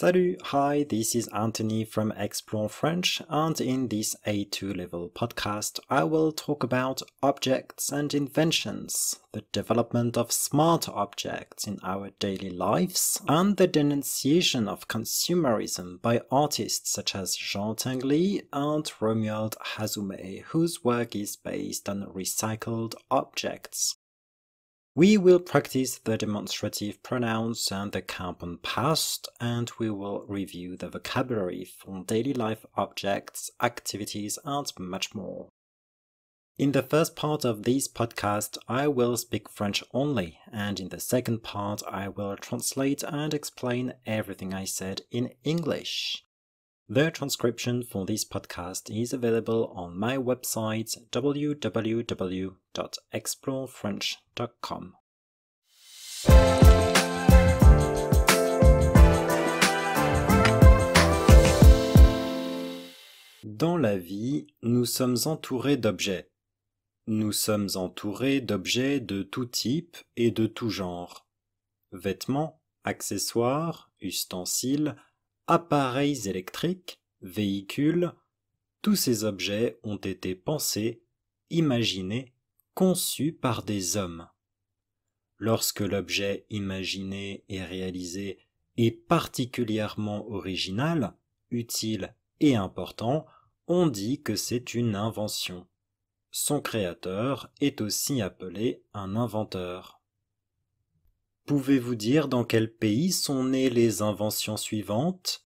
Salut, hi, this is Anthony from Explore French and in this A2 level podcast I will talk about objects and inventions, the development of smart objects in our daily lives and the denunciation of consumerism by artists such as Jean Tinguely and Romuald Hazume whose work is based on recycled objects. We will practice the demonstrative pronouns and the compound past, and we will review the vocabulary from daily life objects, activities, and much more. In the first part of this podcast, I will speak French only, and in the second part, I will translate and explain everything I said in English. The transcription for this podcast is available on my website www.explorefrench.com. Dans la vie, nous sommes entourés d'objets. Nous sommes entourés d'objets de tout type et de tout genre. Vêtements, accessoires, ustensiles, appareils électriques, véhicules, tous ces objets ont été pensés, imaginés, conçus par des hommes. Lorsque l'objet imaginé et réalisé est particulièrement original, utile et important, on dit que c'est une invention. Son créateur est aussi appelé un inventeur. Pouvez-vous dire dans quel pays sont nées les inventions suivantes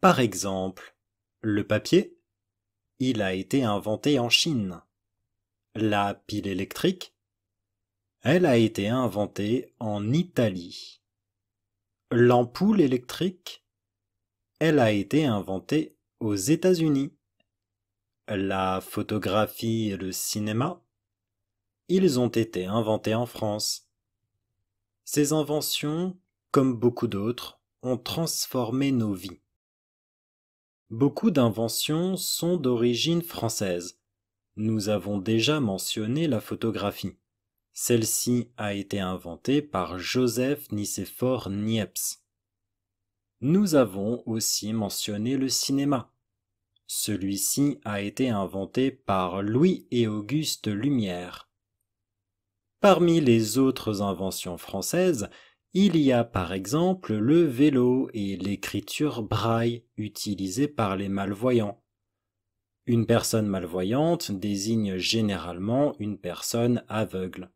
Par exemple, le papier Il a été inventé en Chine. La pile électrique Elle a été inventée en Italie. L'ampoule électrique Elle a été inventée aux États-Unis. La photographie et le cinéma Ils ont été inventés en France. Ces inventions, comme beaucoup d'autres, ont transformé nos vies. Beaucoup d'inventions sont d'origine française. Nous avons déjà mentionné la photographie. Celle-ci a été inventée par Joseph Nicéphore Niepce. Nous avons aussi mentionné le cinéma. Celui-ci a été inventé par Louis et Auguste Lumière. Parmi les autres inventions françaises, il y a par exemple le vélo et l'écriture braille utilisée par les malvoyants. Une personne malvoyante désigne généralement une personne aveugle.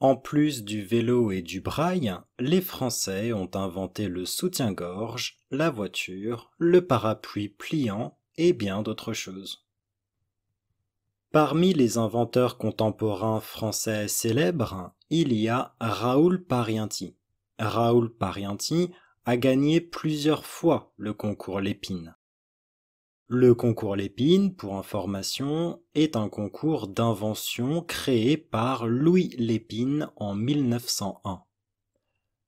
En plus du vélo et du braille, les Français ont inventé le soutien-gorge, la voiture, le parapluie pliant et bien d'autres choses. Parmi les inventeurs contemporains français célèbres, il y a Raoul Parienti. Raoul Parienti a gagné plusieurs fois le concours Lépine. Le concours Lépine, pour information, est un concours d'invention créé par Louis Lépine en 1901.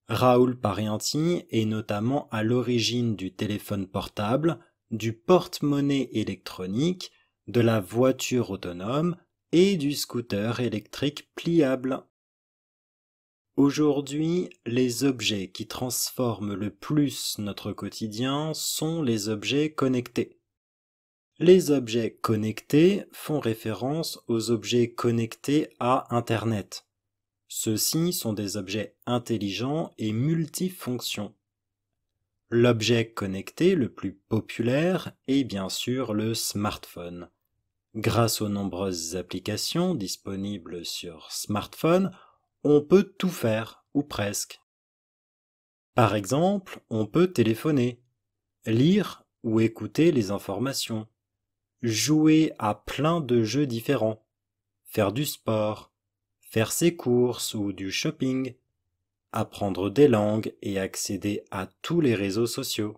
Raoul Parienti est notamment à l'origine du téléphone portable, du porte-monnaie électronique de la voiture autonome et du scooter électrique pliable. Aujourd'hui, les objets qui transforment le plus notre quotidien sont les objets connectés. Les objets connectés font référence aux objets connectés à Internet. Ceux-ci sont des objets intelligents et multifonctions. L'objet connecté le plus populaire est bien sûr le smartphone. Grâce aux nombreuses applications disponibles sur smartphone, on peut tout faire, ou presque. Par exemple, on peut téléphoner, lire ou écouter les informations, jouer à plein de jeux différents, faire du sport, faire ses courses ou du shopping, apprendre des langues et accéder à tous les réseaux sociaux.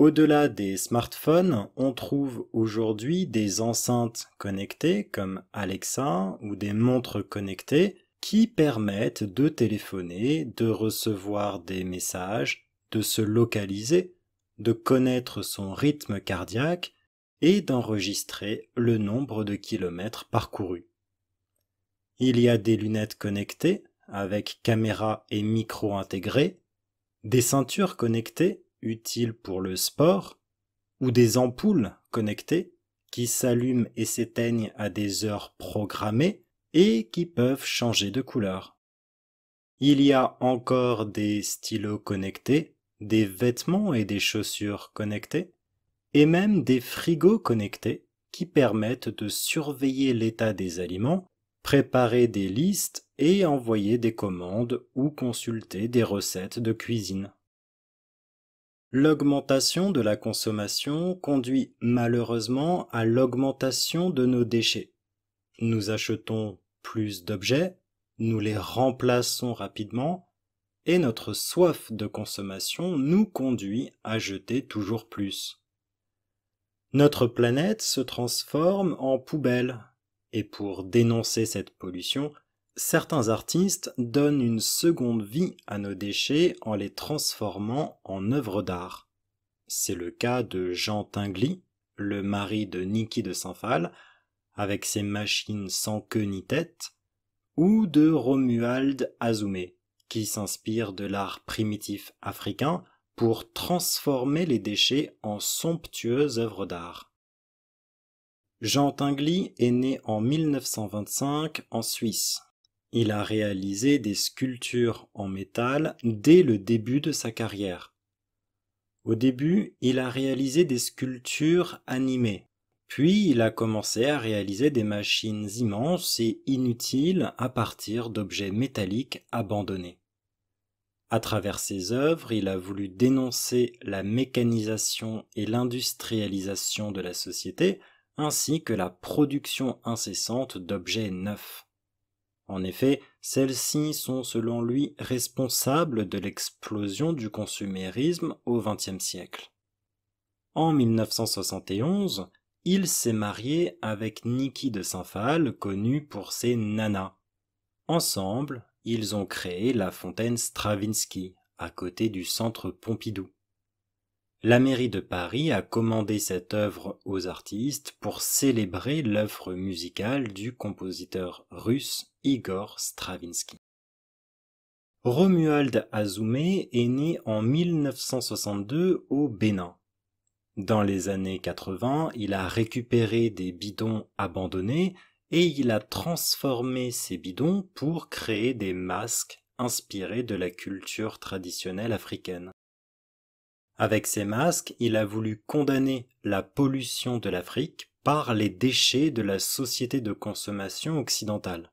Au-delà des smartphones, on trouve aujourd'hui des enceintes connectées comme Alexa ou des montres connectées qui permettent de téléphoner, de recevoir des messages, de se localiser, de connaître son rythme cardiaque et d'enregistrer le nombre de kilomètres parcourus. Il y a des lunettes connectées avec caméra et micro intégrés, des ceintures connectées utiles pour le sport, ou des ampoules connectées qui s'allument et s'éteignent à des heures programmées et qui peuvent changer de couleur. Il y a encore des stylos connectés, des vêtements et des chaussures connectés, et même des frigos connectés qui permettent de surveiller l'état des aliments, préparer des listes et envoyer des commandes ou consulter des recettes de cuisine. L'augmentation de la consommation conduit malheureusement à l'augmentation de nos déchets. Nous achetons plus d'objets, nous les remplaçons rapidement, et notre soif de consommation nous conduit à jeter toujours plus. Notre planète se transforme en poubelle, et pour dénoncer cette pollution, Certains artistes donnent une seconde vie à nos déchets en les transformant en œuvres d'art. C'est le cas de Jean Tingly, le mari de Niki de Saint-Phal, avec ses machines sans queue ni tête, ou de Romuald Azoumé, qui s'inspire de l'art primitif africain pour transformer les déchets en somptueuses œuvres d'art. Jean Tingly est né en 1925 en Suisse il a réalisé des sculptures en métal dès le début de sa carrière. Au début, il a réalisé des sculptures animées. Puis il a commencé à réaliser des machines immenses et inutiles à partir d'objets métalliques abandonnés. À travers ses œuvres, il a voulu dénoncer la mécanisation et l'industrialisation de la société, ainsi que la production incessante d'objets neufs. En effet, celles-ci sont selon lui responsables de l'explosion du consumérisme au XXe siècle. En 1971, il s'est marié avec Niki de Saint-Phal, connue pour ses nanas. Ensemble, ils ont créé la fontaine Stravinsky, à côté du centre Pompidou. La mairie de Paris a commandé cette œuvre aux artistes pour célébrer l'œuvre musicale du compositeur russe Igor Stravinsky. Romuald Azoumé est né en 1962 au Bénin. Dans les années 80, il a récupéré des bidons abandonnés et il a transformé ces bidons pour créer des masques inspirés de la culture traditionnelle africaine. Avec ces masques, il a voulu condamner la pollution de l'Afrique par les déchets de la société de consommation occidentale.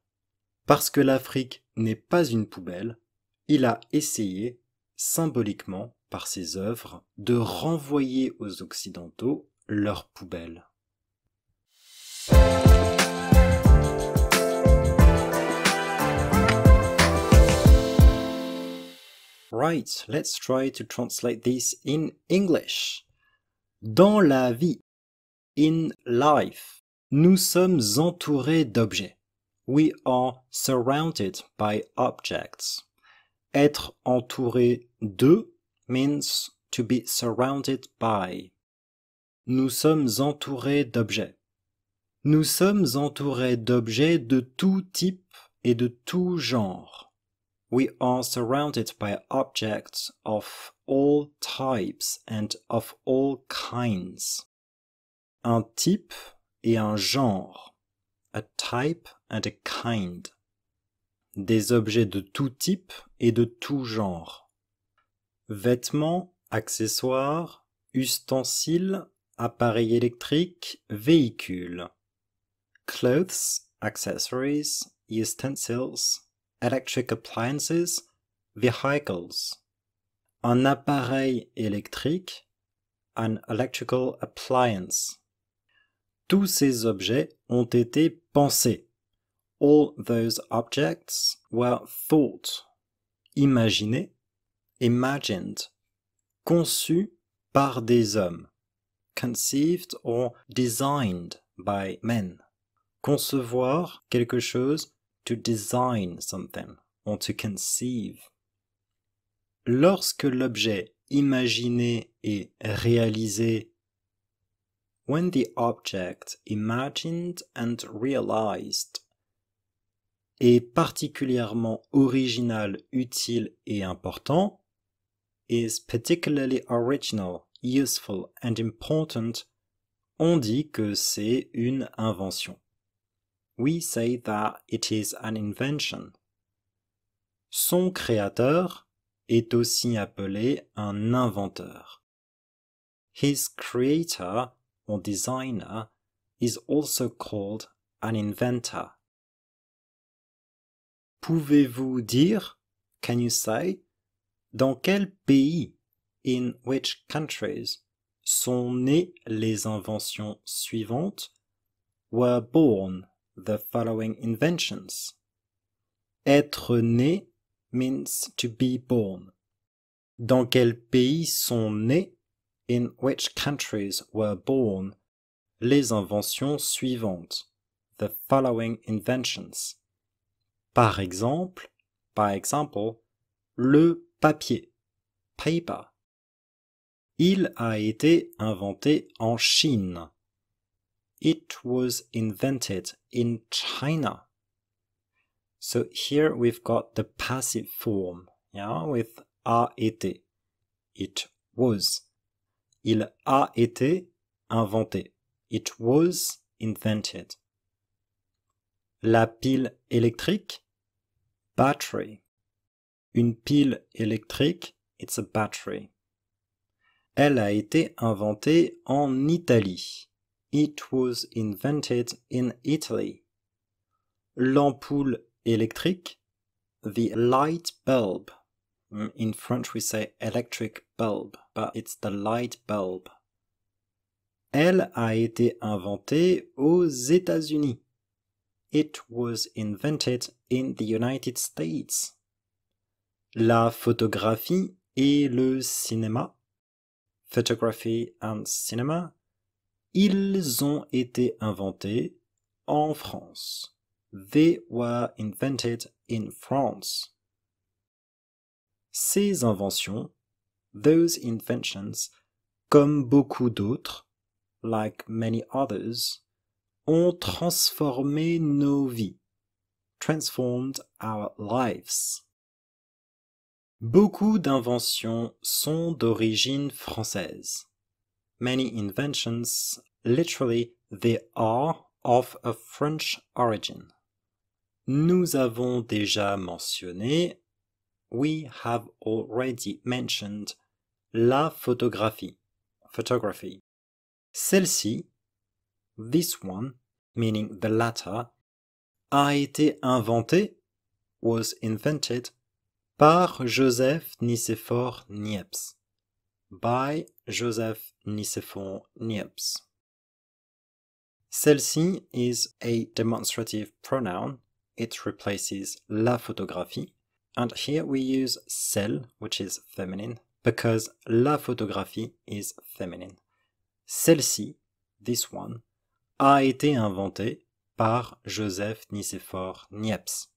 Parce que l'Afrique n'est pas une poubelle, il a essayé, symboliquement, par ses œuvres, de renvoyer aux Occidentaux leur poubelle. Right, let's try to translate this in English. Dans la vie, in life, nous sommes entourés d'objets. We are surrounded by objects. Être entouré de means to be surrounded by. Nous sommes entourés d'objets. Nous sommes entourés d'objets de tout type et de tout genre. We are surrounded by objects of all types and of all kinds. Un type et un genre. A type and a kind. Des objets de tout type et de tout genre. Vêtements, accessoires, ustensiles, appareils électriques, véhicules. Clothes, accessories, utensils, electric appliances, vehicles. Un appareil électrique, an electrical appliance. Tous ces objets ont été pensés. all those objects were thought, imaginés, imagined, conçus par des hommes, conceived or designed by men. Concevoir quelque chose, to design something, or to conceive. Lorsque l'objet imaginé est réalisé When the object imagined and realized est particulièrement original, utile et important is particularly original, useful and important, on dit que c'est une invention. We say that it is an invention. Son créateur est aussi appelé un inventeur. His creator or designer is also called an inventor. Pouvez-vous dire, can you say, dans quel pays, in which countries, sont nées les inventions suivantes, were born the following inventions. Être né means to be born. Dans quel pays sont nées, in which countries were born, les inventions suivantes, the following inventions. Par exemple, par exemple, le papier, paper. Il a été inventé en Chine. It was invented in China. So here we've got the passive form, with a été. It was. Il a été inventé. It was invented. La pile électrique, battery. Une pile électrique, it's a battery. Elle a été inventée en Italie. It was invented in Italy. L'ampoule électrique, the light bulb. Mm, in French we say electric bulb, but it's the light bulb. Elle a été inventée aux États-Unis. It was invented in the United States. La photographie et le cinéma. Photography and cinema. Ils ont été inventés en France. They were invented in France. Ces inventions, those inventions, comme beaucoup d'autres, like many others, ont transformé nos vies. Transformed our lives. Beaucoup d'inventions sont d'origine française. Many inventions, literally, they are of a French origin. Nous avons déjà mentionné, we have already mentioned, la photographie, photography. Celle-ci this one, meaning the latter, a été inventé, was invented, par Joseph Nicéphore Niepce, by Joseph Nicéphore Niepce. Celle-ci is a demonstrative pronoun, it replaces la photographie, and here we use celle, which is feminine, because la photographie is feminine. Celle-ci, this one, a été inventé par Joseph Nicéphore Niepce.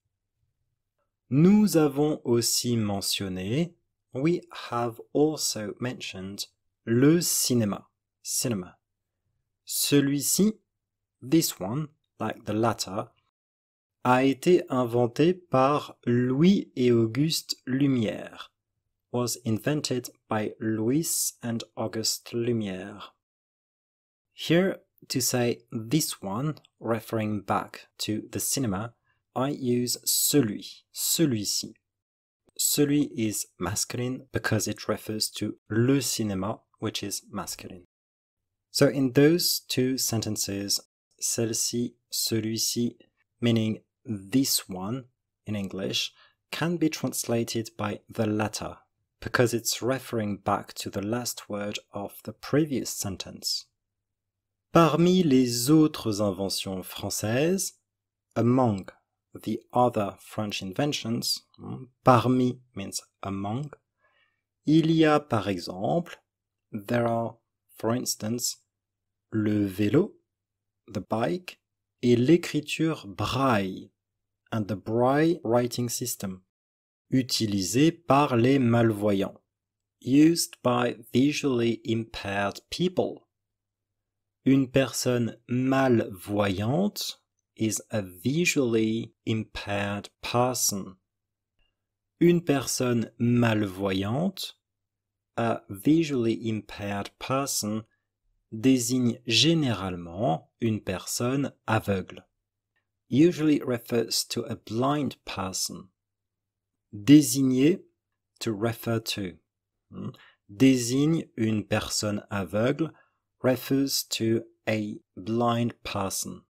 Nous avons aussi mentionné, we have also mentioned, le cinéma, cinema. Celui-ci, this one, like the latter, a été inventé par Louis et Auguste Lumière, was invented by Louis and Auguste Lumière. Here to say this one, referring back to the cinema, I use celui, celui-ci. Celui is masculine because it refers to le cinéma, which is masculine. So in those two sentences, celle-ci, celui-ci, meaning this one in English, can be translated by the latter, because it's referring back to the last word of the previous sentence. Parmi les autres inventions françaises, among the other French inventions, hein, parmi means among, il y a par exemple, there are for instance, le vélo, the bike, et l'écriture braille, and the braille writing system, utilisé par les malvoyants, used by visually impaired people. Une personne malvoyante is a visually impaired person. Une personne malvoyante, a visually impaired person, désigne généralement une personne aveugle. Usually refers to a blind person. Désigner, to refer to, hmm. désigne une personne aveugle refers to a blind person.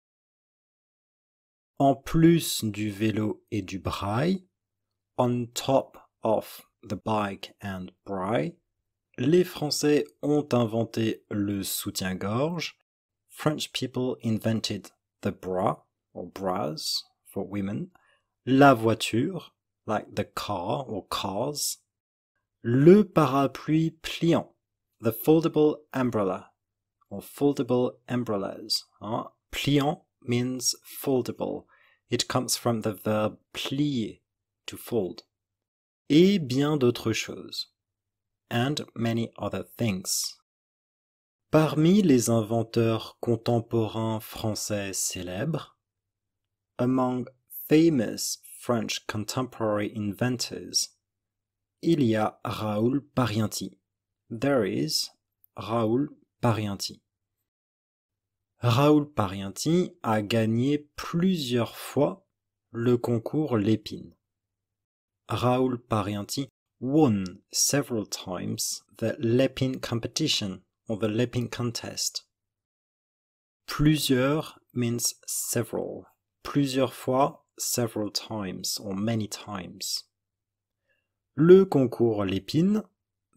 En plus du vélo et du braille, on top of the bike and braille, les Français ont inventé le soutien-gorge. French people invented the bra or bras for women, la voiture, like the car or cars, le parapluie pliant, the foldable umbrella or foldable umbrellas. Uh, pliant means foldable. It comes from the verb plier, to fold. Et bien d'autres choses. And many other things. Parmi les inventeurs contemporains français célèbres, among famous French contemporary inventors, il y a Raoul Parienti. There is Raoul Parienti. Raoul Parienti a gagné plusieurs fois le concours Lépine. Raoul Parienti won several times the Lépine competition or the Lépine contest. Plusieurs means several. Plusieurs fois, several times or many times. Le concours Lépine,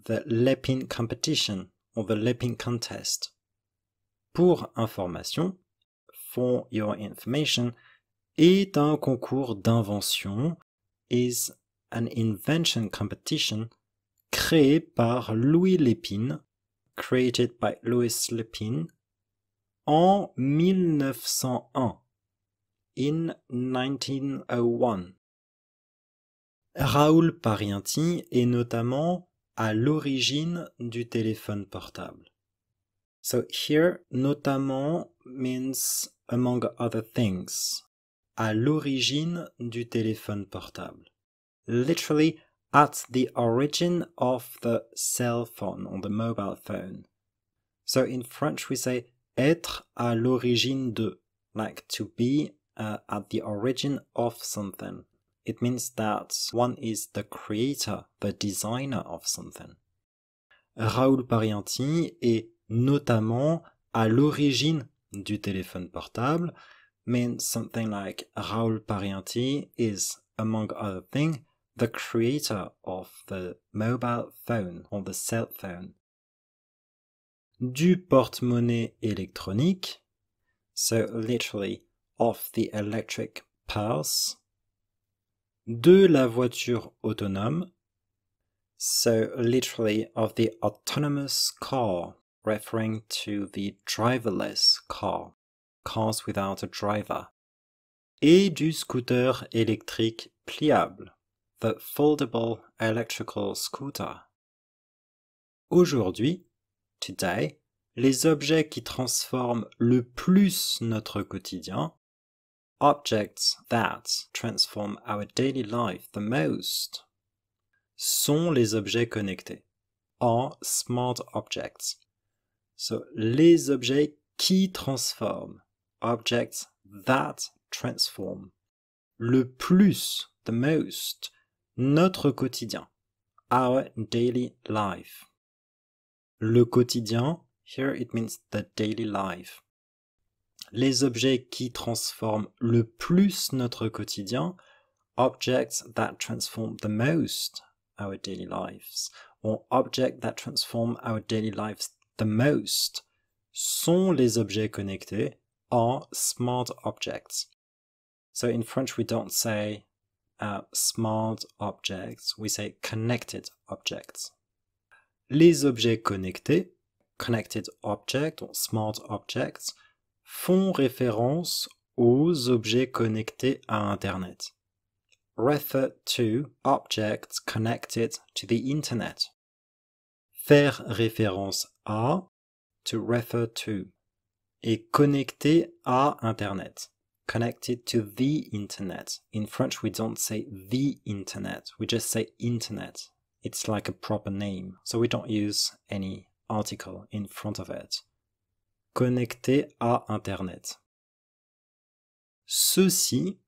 the Lépine competition of the contest. Pour information, for your information, est un concours d'invention, is an invention competition, créé par Louis Lépine, created by Louis Lépine, en 1901, in 1901. Raoul Parienti est notamment à l'origine du téléphone portable. So here, notamment means among other things, à l'origine du téléphone portable. Literally, at the origin of the cell phone or the mobile phone. So in French, we say être à l'origine de, like to be uh, at the origin of something. It means that one is the creator, the designer of something. Raoul Parianti est notamment à l'origine du téléphone portable, means something like Raoul Parianti is, among other things, the creator of the mobile phone or the cell phone. Du porte-monnaie électronique, so literally of the electric purse, de la voiture autonome. So literally of the autonomous car, referring to the driverless car, cars without a driver. Et du scooter électrique pliable, the foldable electrical scooter. Aujourd'hui, today, les objets qui transforment le plus notre quotidien objects that transform our daily life the most sont les objets connectés, are smart objects. So, les objets qui transforment, objects that transform. Le plus, the most, notre quotidien, our daily life. Le quotidien, here it means the daily life les objets qui transforment le plus notre quotidien, objects that transform the most our daily lives, or objects that transform our daily lives the most, sont les objets connectés, are smart objects. So in French we don't say uh, smart objects, we say connected objects. Les objets connectés, connected objects or smart objects, font référence aux objets connectés à Internet. Refer to objects connected to the Internet. Faire référence à, to refer to, et connecté à Internet. Connected to the Internet. In French, we don't say the Internet, we just say Internet. It's like a proper name, so we don't use any article in front of it. connectés à Internet. Ceux-ci,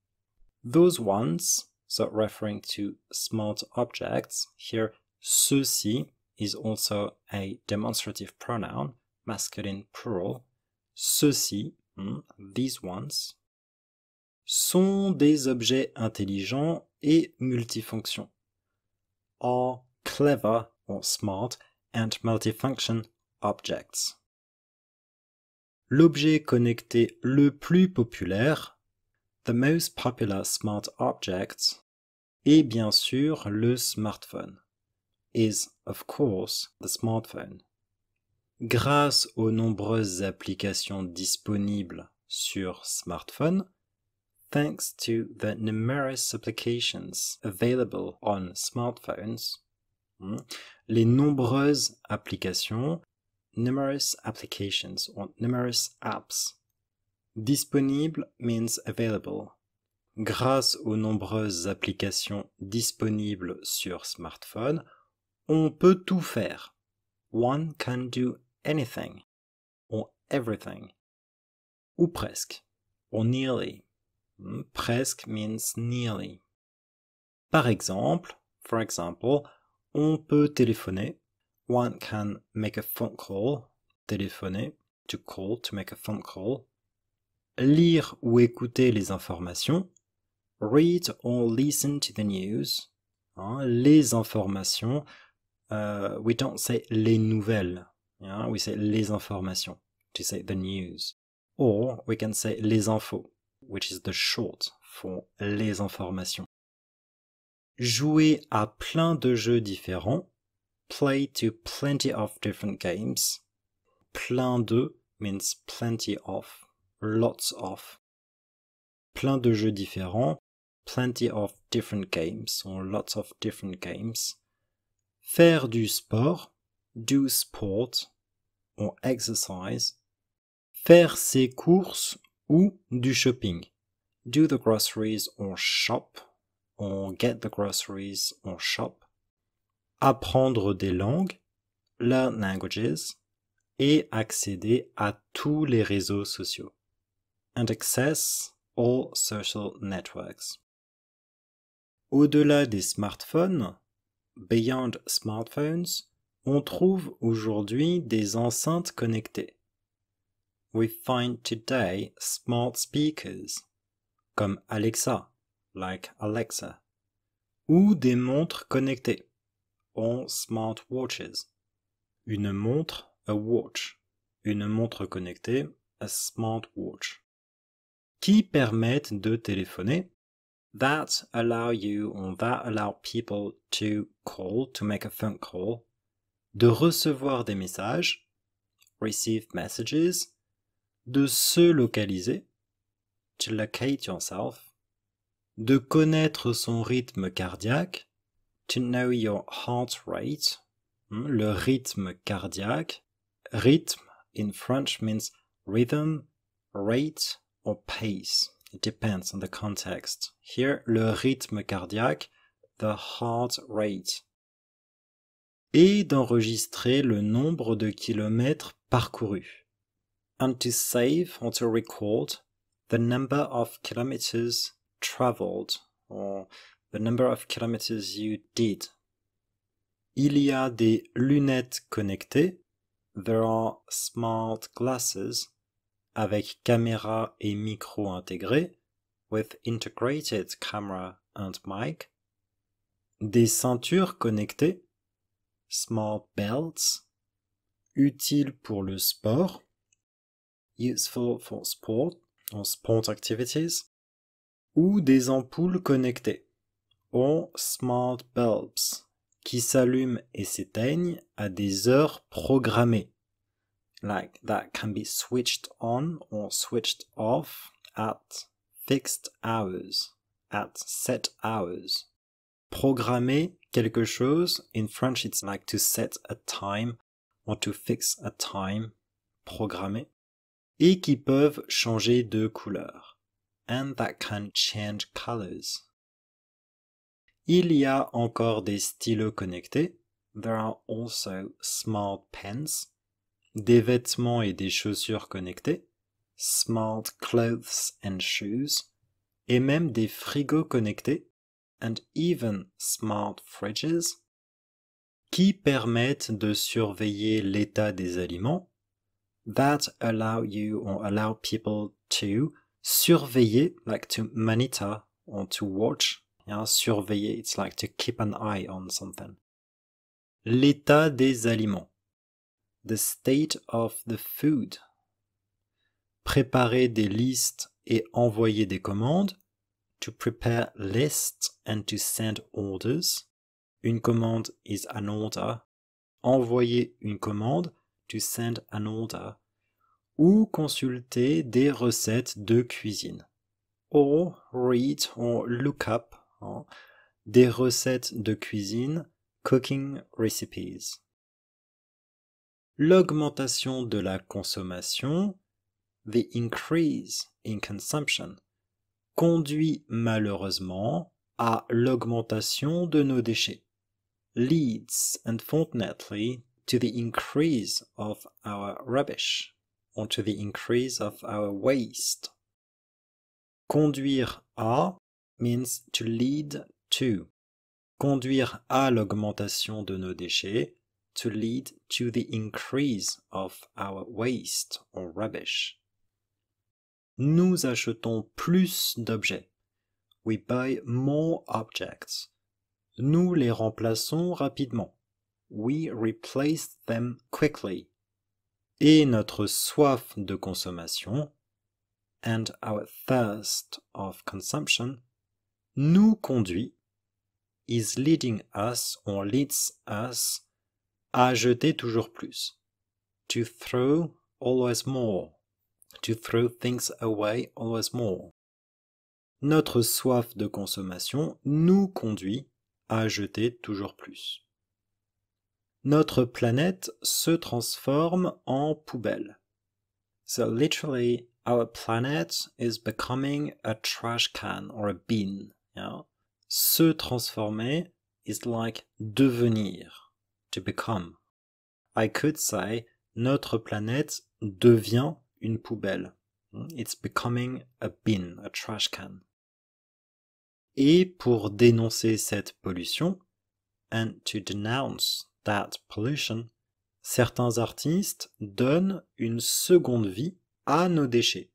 those ones, so referring to smart objects, here ceux-ci is also a demonstrative pronoun, masculine plural, ceux-ci, hmm, these ones, sont des objets intelligents et multifonctions, are clever or smart and multifunction objects l'objet connecté le plus populaire, the most popular smart object, et bien sûr le smartphone, is of course the smartphone. Grâce aux nombreuses applications disponibles sur smartphone, thanks to the numerous applications available on smartphones, hmm, les nombreuses applications numerous applications or numerous apps. Disponible means available. Grâce aux nombreuses applications disponibles sur smartphone, on peut tout faire. One can do anything or everything. Ou presque, or nearly. Hmm, presque means nearly. Par exemple, for example, on peut téléphoner, one can make a phone call, téléphoner, to call, to make a phone call, lire ou écouter les informations, read or listen to the news, hein, les informations, euh, we don't say les nouvelles, hein, we say les informations, to say the news, or we can say les infos, which is the short for les informations. Jouer à plein de jeux différents, played to plenty of different games. Plein de means plenty of, lots of. Plein de jeux différents, plenty of different games, or lots of different games. Faire du sport, do sport, or exercise. Faire ses courses ou du shopping, do the groceries or shop, or get the groceries or shop. apprendre des langues, learn languages, et accéder à tous les réseaux sociaux, and access all social networks. Au-delà des smartphones, beyond smartphones, on trouve aujourd'hui des enceintes connectées. We find today smart speakers, comme Alexa, like Alexa, ou des montres connectées, smart watches, Une montre, a watch. Une montre connectée, a smart watch, Qui permettent de téléphoner. That allow you or that allow people to call, to make a phone call. De recevoir des messages. Receive messages. De se localiser. To locate yourself. De connaître son rythme cardiaque to know your heart rate, hmm, le rythme cardiaque. Rythme in French means rhythm, rate or pace. It depends on the context. Here, le rythme cardiaque, the heart rate. Et d'enregistrer le nombre de kilomètres parcourus. And to save or to record the number of kilometers traveled or the number of kilometers you did. Il y a des lunettes connectées. There are smart glasses avec caméra et micro intégrés with integrated camera and mic. Des ceintures connectées smart belts utile pour le sport useful for sport or sport activities ou des ampoules connectées Or smart bulbs qui s'allument et s'éteignent à des heures programmées. Like that can be switched on or switched off at fixed hours, at set hours. Programmer quelque chose, in French it's like to set a time or to fix a time, programmer, et qui peuvent changer de couleur. And that can change colors. Il y a encore des stylos connectés. There are also smart pens. Des vêtements et des chaussures connectés. Smart clothes and shoes. Et même des frigos connectés. And even smart fridges. Qui permettent de surveiller l'état des aliments. That allow you or allow people to surveiller, like to monitor or to watch surveiller, it's like to keep an eye on something. L'état des aliments. The state of the food. Préparer des listes et envoyer des commandes. To prepare lists and to send orders. Une commande is an order. Envoyer une commande, to send an order. Ou consulter des recettes de cuisine. Or read or look up des recettes de cuisine, cooking recipes. L'augmentation de la consommation, the increase in consumption, conduit malheureusement à l'augmentation de nos déchets, leads unfortunately to the increase of our rubbish or to the increase of our waste. Conduire à means to lead to. Conduire à l'augmentation de nos déchets, to lead to the increase of our waste or rubbish. Nous achetons plus d'objets. We buy more objects. Nous les remplaçons rapidement. We replace them quickly. Et notre soif de consommation, and our thirst of consumption, nous conduit, is leading us, or leads us, à jeter toujours plus. To throw always more. To throw things away always more. Notre soif de consommation nous conduit à jeter toujours plus. Notre planète se transforme en poubelle. So literally, our planet is becoming a trash can or a bin. Hein, se transformer is like devenir, to become. I could say, notre planète devient une poubelle. Hmm, it's becoming a bin, a trash can. Et pour dénoncer cette pollution, and to denounce that pollution, certains artistes donnent une seconde vie à nos déchets.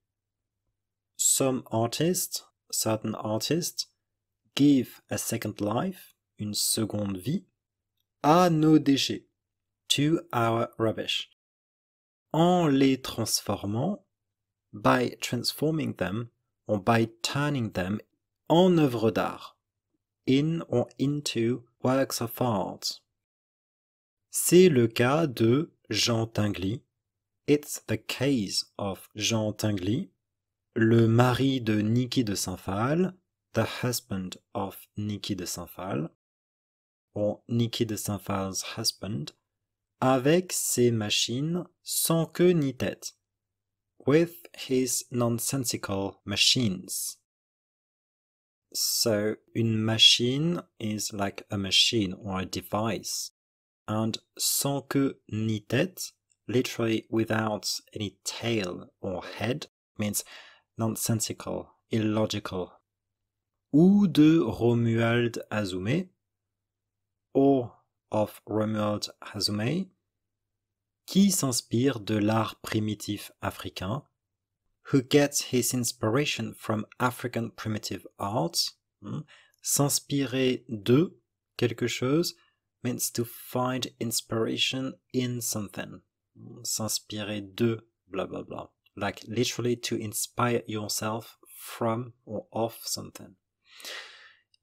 Some artists, certain artists, give a second life, une seconde vie, à nos déchets, to our rubbish, en les transformant, by transforming them, or by turning them, en œuvres d'art, in or into works of art. C'est le cas de Jean Tinguely. It's the case of Jean Tinguely, le mari de Niki de saint Phalle. the husband of Niki de Saint-Phal, or Niki de Saint-Phal's husband, avec ses machines sans queue ni tête, with his nonsensical machines. So, une machine is like a machine or a device, and sans queue ni tête, literally without any tail or head, means nonsensical, illogical ou de Romuald Azoumé, or of Romuald Azoumé, qui s'inspire de l'art primitif africain, who gets his inspiration from African primitive art, hmm, s'inspirer de quelque chose means to find inspiration in something, hmm, s'inspirer de blah blah blah, like literally to inspire yourself from or of something.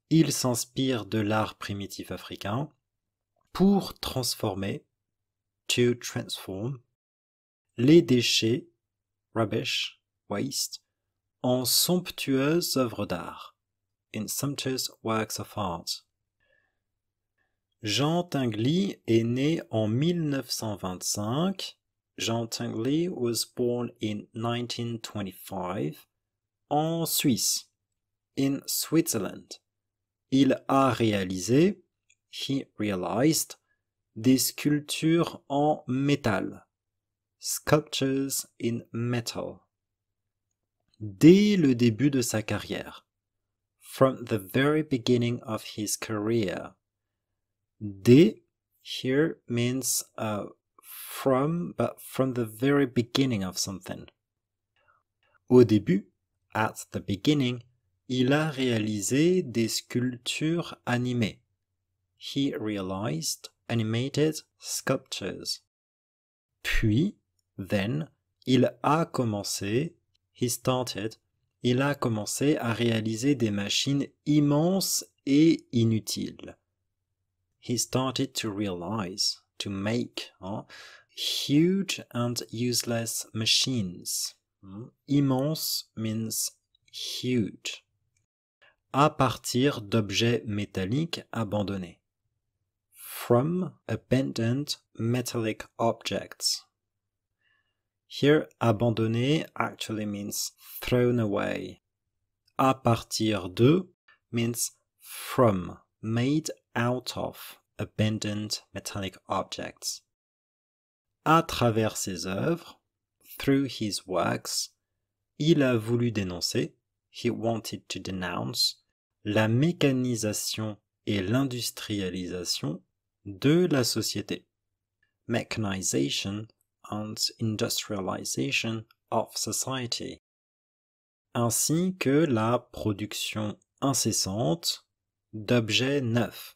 Il s'inspire de l'art primitif africain pour transformer, to transform, les déchets, rubbish, waste, en somptueuses œuvres d'art, in sumptuous works of art. Jean Tinguely est né en 1925. Jean Tinguely was born in 1925 en Suisse. in Switzerland. Il a réalisé, he realized, des sculptures en métal, sculptures in metal. Dès le début de sa carrière, from the very beginning of his career. Dès here means uh, from, but from the very beginning of something. Au début, at the beginning, il a réalisé des sculptures animées. He realized animated sculptures. Puis, then, il a commencé, he started, il a commencé à réaliser des machines immenses et inutiles. He started to realize, to make, hein, huge and useless machines. Hmm, immense means huge à partir d'objets métalliques abandonnés. From abandoned metallic objects. Here, abandonné actually means thrown away. À partir de means from, made out of abandoned metallic objects. À travers ses œuvres, through his works, il a voulu dénoncer, he wanted to denounce, la mécanisation et l'industrialisation de la société. Mechanization and industrialization of society. Ainsi que la production incessante d'objets neufs.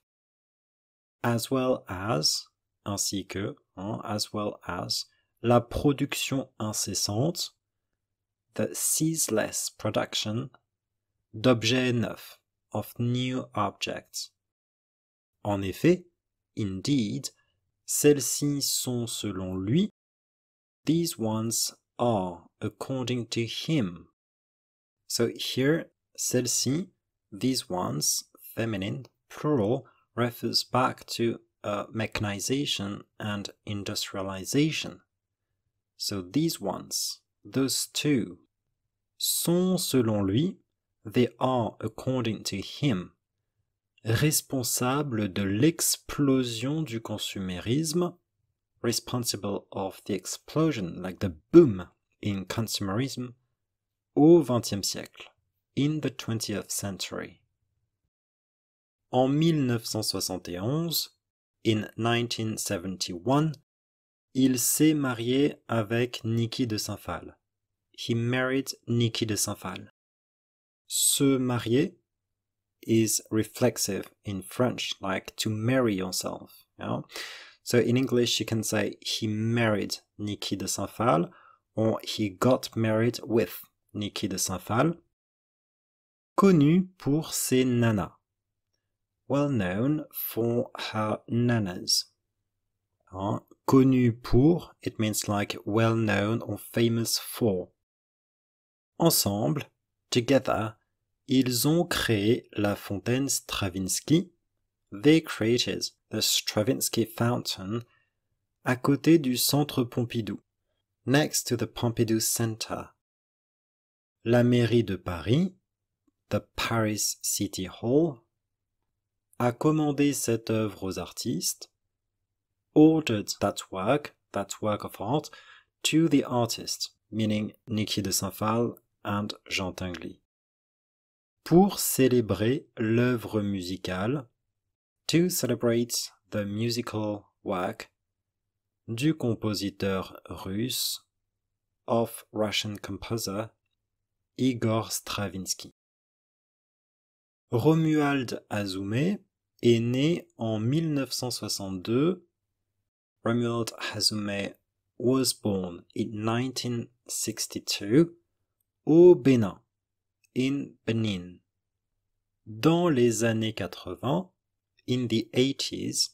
As well as, ainsi que, hein, as well as, la production incessante, the ceaseless production, d'objets neufs. of new objects. En effet, indeed, celles-ci sont selon lui, these ones are according to him. So here, celles-ci, these ones, feminine, plural, refers back to uh, mechanization and industrialization. So these ones, those two, sont selon lui, they are, according to him, responsables de l'explosion du consumérisme, responsible of the explosion, like the boom in consumerism, au XXe siècle, in the 20th century. En 1971, in 1971, il s'est marié avec Nikki de Saint-Phal. He married Nikki de Saint-Phal. se marier is reflexive in French, like to marry yourself. So in English, you can say he married Nikki de saint Phalle, or he got married with Nikki de saint Phalle. Connu pour ses nanas. Well known for her nanas. Uh, connu pour, it means like well known or famous for. Ensemble, together, Ils ont créé la fontaine Stravinsky. They created the Stravinsky Fountain à côté du centre Pompidou. Next to the Pompidou Center. La mairie de Paris, the Paris City Hall, a commandé cette œuvre aux artistes, ordered that work, that work of art, to the artist, meaning Niki de saint Phalle and Jean Tinguely pour célébrer l'œuvre musicale, to celebrate the musical work, du compositeur russe, of Russian composer, Igor Stravinsky. Romuald Azoumé est né en 1962. Romuald Azoumé was born in 1962 au Bénin, in Benin. dans les années 80, in the 80s,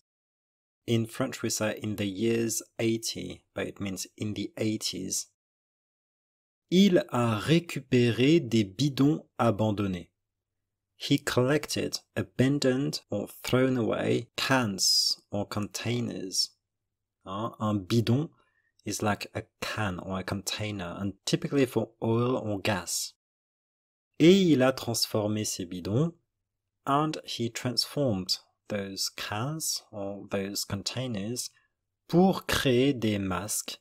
in French we say in the years 80, but it means in the 80s, il a récupéré des bidons abandonnés. He collected abandoned or thrown away cans or containers. Uh, un bidon is like a can or a container and typically for oil or gas. Et il a transformé ces bidons. And he transformed those cans or those containers pour créer des masques.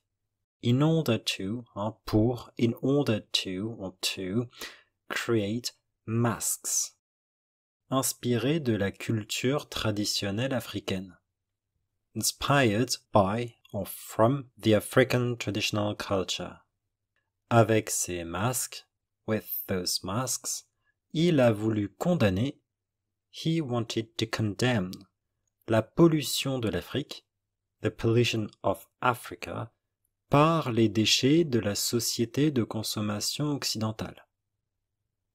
In order to, hein, pour, in order to, or to, create masks. Inspiré de la culture traditionnelle africaine. Inspired by or from the African traditional culture. Avec ces masques, with those masks, il a voulu condamner, he wanted to condemn, la pollution de l'Afrique, the pollution of Africa, par les déchets de la société de consommation occidentale.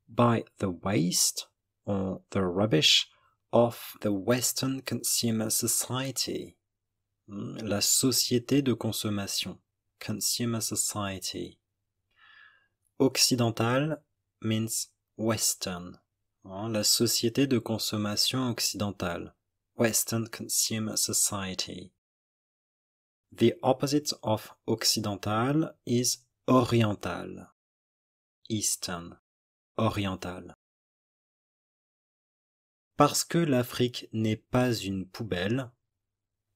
By the waste, or the rubbish, of the Western Consumer Society. Hmm, la société de consommation. Consumer Society occidental means Western. Hein, la société de consommation occidentale. Western Consumer Society. The opposite of occidental is oriental. Eastern. Oriental. Parce que l'Afrique n'est pas une poubelle,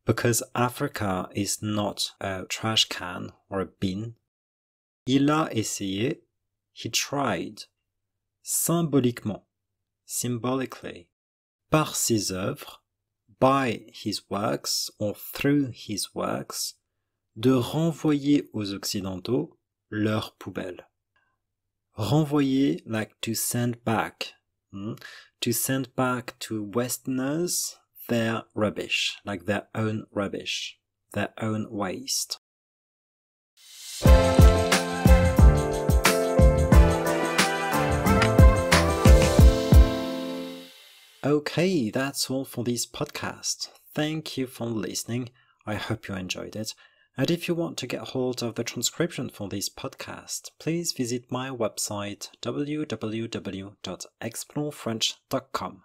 because Africa is not a trash can or a bin, il a essayé He tried. Symboliquement. Symbolically. Par ses œuvres. By his works or through his works. De renvoyer aux Occidentaux leur poubelle. Renvoyer, like to send back. Hmm? To send back to Westerners their rubbish, like their own rubbish, their own waste. Okay, that's all for this podcast. Thank you for listening. I hope you enjoyed it. And if you want to get hold of the transcription for this podcast, please visit my website www.explorefrench.com.